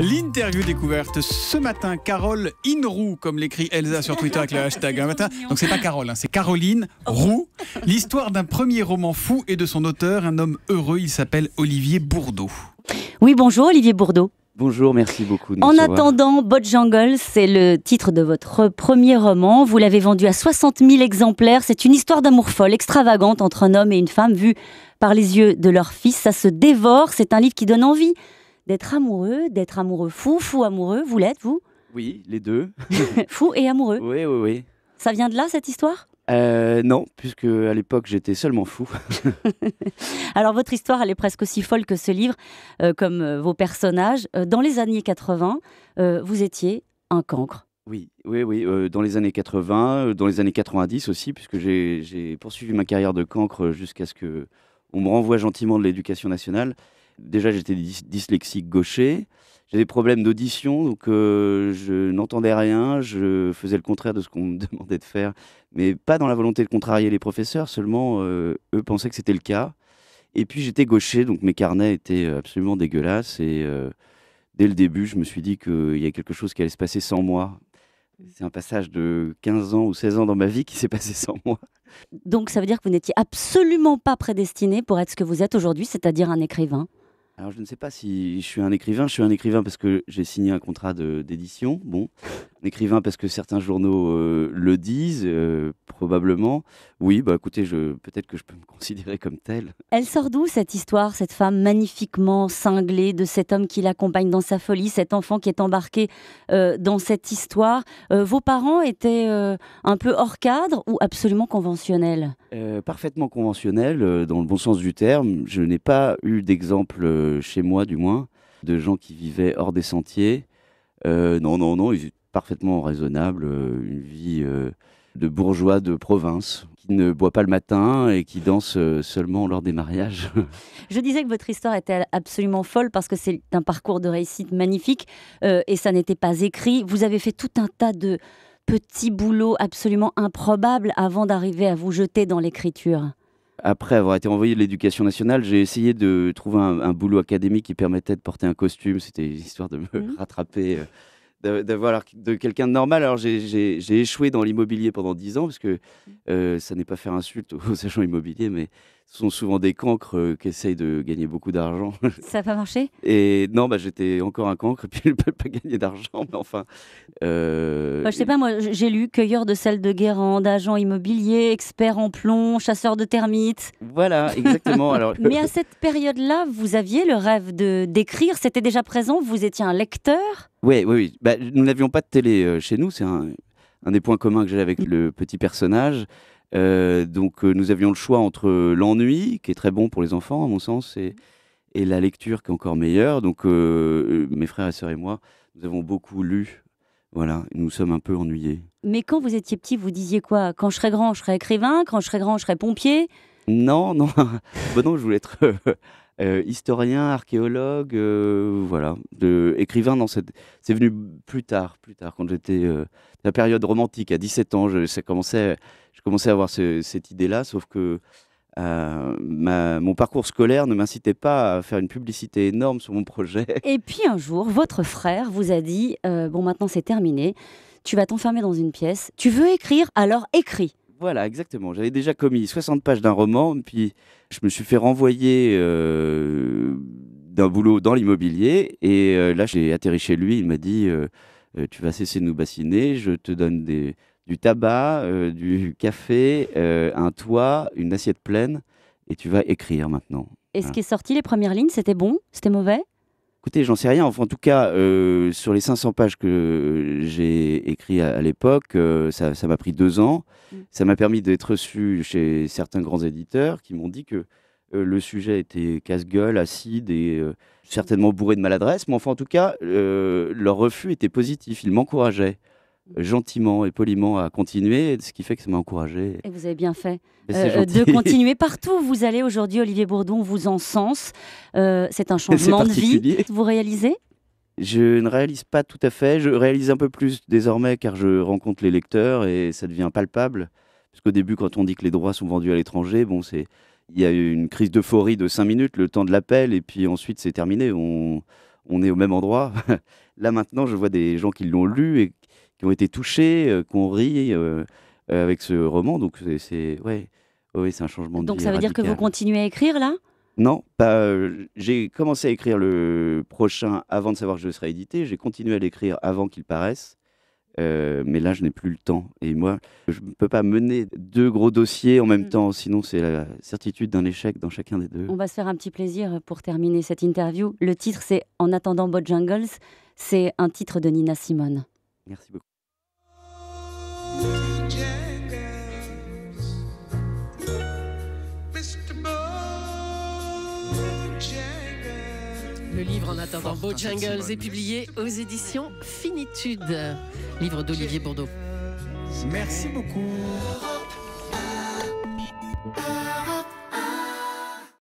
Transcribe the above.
L'interview découverte ce matin, Carole Inroux, comme l'écrit Elsa sur Twitter avec le hashtag un hein, matin. Donc c'est pas Carole, hein, c'est Caroline Roux. L'histoire d'un premier roman fou et de son auteur, un homme heureux, il s'appelle Olivier Bourdeau. Oui, bonjour Olivier Bourdeau. Bonjour, merci beaucoup. en attendant, Bot Jungle, c'est le titre de votre premier roman. Vous l'avez vendu à 60 000 exemplaires. C'est une histoire d'amour folle, extravagante entre un homme et une femme vue par les yeux de leur fils. Ça se dévore. C'est un livre qui donne envie d'être amoureux, d'être amoureux fou, fou amoureux. Vous l'êtes, vous Oui, les deux. fou et amoureux Oui, oui, oui. Ça vient de là, cette histoire euh, non, puisque à l'époque j'étais seulement fou. Alors votre histoire, elle est presque aussi folle que ce livre, euh, comme euh, vos personnages. Dans les années 80, vous étiez un cancre. Oui, oui, oui. dans les années 80, dans les années 90 aussi, puisque j'ai poursuivi ma carrière de cancre jusqu'à ce que on me renvoie gentiment de l'éducation nationale. Déjà, j'étais dyslexique gaucher. J'avais des problèmes d'audition, donc euh, je n'entendais rien, je faisais le contraire de ce qu'on me demandait de faire, mais pas dans la volonté de contrarier les professeurs, seulement euh, eux pensaient que c'était le cas. Et puis j'étais gaucher, donc mes carnets étaient absolument dégueulasses, et euh, dès le début, je me suis dit qu'il y a quelque chose qui allait se passer sans moi. C'est un passage de 15 ans ou 16 ans dans ma vie qui s'est passé sans moi. Donc ça veut dire que vous n'étiez absolument pas prédestiné pour être ce que vous êtes aujourd'hui, c'est-à-dire un écrivain alors, je ne sais pas si je suis un écrivain. Je suis un écrivain parce que j'ai signé un contrat d'édition. Bon écrivain parce que certains journaux euh, le disent, euh, probablement. Oui, bah écoutez, je, peut-être que je peux me considérer comme tel. Elle sort d'où cette histoire, cette femme magnifiquement cinglée de cet homme qui l'accompagne dans sa folie, cet enfant qui est embarqué euh, dans cette histoire Vos parents étaient un peu hors cadre ou absolument conventionnels Parfaitement conventionnels, dans le bon sens du terme. Je n'ai pas eu d'exemple chez moi, du moins, de gens qui vivaient hors des sentiers. Euh, non, non, non, parfaitement raisonnable, euh, une vie euh, de bourgeois de province qui ne boit pas le matin et qui danse seulement lors des mariages. Je disais que votre histoire était absolument folle parce que c'est un parcours de réussite magnifique et ça n'était pas écrit. Vous avez fait tout un tas de petits boulots absolument improbables avant d'arriver à vous jeter dans l'écriture. Après avoir été envoyé de l'éducation nationale, j'ai essayé de trouver un, boulot académique qui permettait de porter un costume. C'était histoire de me mmh. rattraper, euh, d'avoir de, quelqu'un de normal. Alors j'ai échoué dans l'immobilier pendant dix ans, parce que mmh. euh, ça n'est pas faire insulte aux agents immobiliers, mais ce sont souvent des cancres euh, qui essayent de gagner beaucoup d'argent. Ça n'a pas marché Et non, bah, j'étais encore un cancre, et puis je ne peux pas gagner d'argent, mais enfin. Euh, je sais pas, moi, j'ai lu cueilleur de sel de guérande, agent immobilier, expert en plomb, chasseur de termites. Voilà, exactement. Alors... mais à cette période-là, vous aviez le rêve de d'écrire C'était déjà présent Vous étiez un lecteur Oui, oui, oui. Bah, nous n'avions pas de télé euh, chez nous, c'est un, un des points communs que j'ai avec le petit personnage. Euh, donc euh, nous avions le choix entre euh, l'ennui, qui est très bon pour les enfants à mon sens, et, mmh. la lecture qui est encore meilleure. Donc mes frères et sœurs et moi, nous avons beaucoup lu. Voilà, nous sommes un peu ennuyés. Mais quand vous étiez petit, vous disiez quoi Quand je serai grand, je serai écrivain. Quand je serai grand, je serai pompier. Non, non. bon, bah non, je voulais être euh, historien, archéologue, euh, voilà, de, écrivain dans C'est venu plus tard, plus tard, quand j'étais euh, la période romantique, à 17 ans, je, je commençais à avoir cette idée-là, sauf que mon parcours scolaire ne m'incitait pas à faire une publicité énorme sur mon projet. Et puis un jour, votre frère vous a dit Bon, maintenant c'est terminé, tu vas t'enfermer dans une pièce, tu veux écrire, alors écris. Voilà, exactement. J'avais déjà commis 60 pages d'un roman, puis je me suis fait renvoyer euh, d'un boulot dans l'immobilier. Et euh, là, j'ai atterri chez lui. Il m'a dit euh, Tu vas cesser de nous bassiner, je te donne du tabac, du café, un toit, une assiette pleine, et tu vas écrire maintenant. Et ce qui est sorti, les premières lignes, c'était bon C'était mauvais j'en sais rien. Enfin, en tout cas, euh, sur les 500 pages que j'ai écrit à, l'époque, euh, ça m'a pris deux ans. Mm. Ça m'a permis d'être reçu chez certains grands éditeurs qui m'ont dit que euh, le sujet était casse-gueule, acide et certainement bourré de maladresse. Mais enfin, en tout cas, leur refus était positif. Ils m'encourageaient gentiment et poliment à continuer, ce qui fait que ça m'a encouragé. Et vous avez bien fait euh, euh, de continuer partout vous allez aujourd'hui. Olivier Bourdon vous encense. Euh, c'est un changement de vie. Vous réalisez je ne réalise pas tout à fait. Je réalise un peu plus désormais car je rencontre les lecteurs et ça devient palpable. Parce qu'au début, quand on dit que les droits sont vendus à l'étranger, bon, c'est il y a eu une crise d'euphorie de 5 minutes, le temps de l'appel, et puis ensuite c'est terminé. On, on est au même endroit. Là maintenant, je vois des gens qui l'ont lu et qui ont été touchés, euh, qui ont ri euh, euh, avec ce roman. Donc c'est ouais, ouais c'est un changement de Donc ça veut dire que vous continuez à écrire là non, j'ai commencé à écrire le prochain avant de savoir que je serai édité. J'ai continué à l'écrire avant qu'il paraisse. mais là, je n'ai plus le temps. Et moi, je ne peux pas mener deux gros dossiers en même mm. temps, sinon c'est la certitude d'un échec dans chacun des deux. On va se faire un petit plaisir pour terminer cette interview. Le titre, c'est En attendant jungles C'est un titre de Nina Simone. Merci beaucoup. en attendant Beau Jungles est publié aux éditions Finitude, livre d'Olivier Bourdeau. Merci beaucoup.